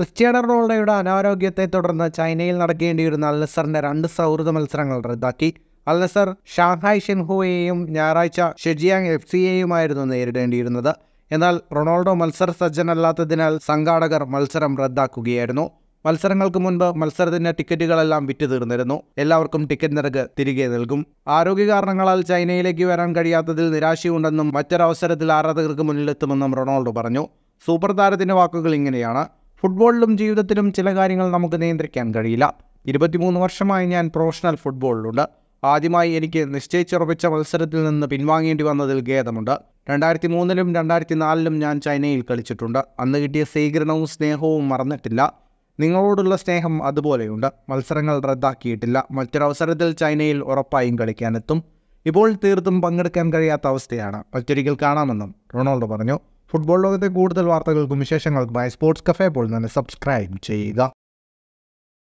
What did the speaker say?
Cristiano റൊണാൾഡോയുടെ അനാരോഗ്യത്തെ തുടർന്ന് ചൈനയിൽ നടക്കേണ്ടിയിരുന്ന അൽസറിൻ്റെ രണ്ട് സൗഹൃദ മത്സരങ്ങൾ റദ്ദാക്കി അൽസർ ഷാങ്ഹായ് ഷെൻഹുയെയും ഞായറാഴ്ച ഷെജിയാങ് എഫ് സിയെയുമായിരുന്നു നേരിടേണ്ടിയിരുന്നത് എന്നാൽ റൊണാൾഡോ മത്സര സജ്ജനല്ലാത്തതിനാൽ സംഘാടകർ മത്സരം റദ്ദാക്കുകയായിരുന്നു മത്സരങ്ങൾക്ക് മുൻപ് മത്സരത്തിന്റെ ടിക്കറ്റുകളെല്ലാം വിറ്റ് തീർന്നിരുന്നു എല്ലാവർക്കും ടിക്കറ്റ് നിരക്ക് തിരികെ നൽകും ആരോഗ്യ കാരണങ്ങളാൽ ചൈനയിലേക്ക് വരാൻ കഴിയാത്തതിൽ നിരാശയുണ്ടെന്നും മറ്റൊരവസരത്തിൽ ആരാധകർക്ക് മുന്നിലെത്തുമെന്നും റൊണാൾഡോ പറഞ്ഞു സൂപ്പർ താരത്തിന്റെ വാക്കുകൾ ഇങ്ങനെയാണ് ഫുട്ബോളിലും ജീവിതത്തിലും ചില കാര്യങ്ങൾ നമുക്ക് നിയന്ത്രിക്കാൻ കഴിയില്ല ഇരുപത്തിമൂന്ന് വർഷമായി ഞാൻ പ്രൊഫഷണൽ ഫുട്ബോളിലുണ്ട് ആദ്യമായി എനിക്ക് നിശ്ചയിച്ചുറപ്പിച്ച മത്സരത്തിൽ നിന്ന് പിൻവാങ്ങേണ്ടി വന്നതിൽ ഖേദമുണ്ട് രണ്ടായിരത്തി മൂന്നിലും രണ്ടായിരത്തി നാലിലും ഞാൻ ചൈനയിൽ കളിച്ചിട്ടുണ്ട് അന്ന് കിട്ടിയ സ്വീകരണവും സ്നേഹവും മറന്നിട്ടില്ല നിങ്ങളോടുള്ള സ്നേഹം അതുപോലെയുണ്ട് മത്സരങ്ങൾ റദ്ദാക്കിയിട്ടില്ല മറ്റൊരവസരത്തിൽ ചൈനയിൽ ഉറപ്പായും കളിക്കാനെത്തും ഇപ്പോൾ തീർത്തും പങ്കെടുക്കാൻ കഴിയാത്ത അവസ്ഥയാണ് മറ്റൊരിക്കൽ കാണാമെന്നും റൊണാൾഡോ പറഞ്ഞു ഫുട്ബോൾ ലോകത്തെ കൂടുതൽ വാർത്തകൾക്കും വിശേഷങ്ങൾക്കുമായി സ്പോർട്സ് കഫേ പോലും തന്നെ സബ്സ്ക്രൈബ് ചെയ്യുക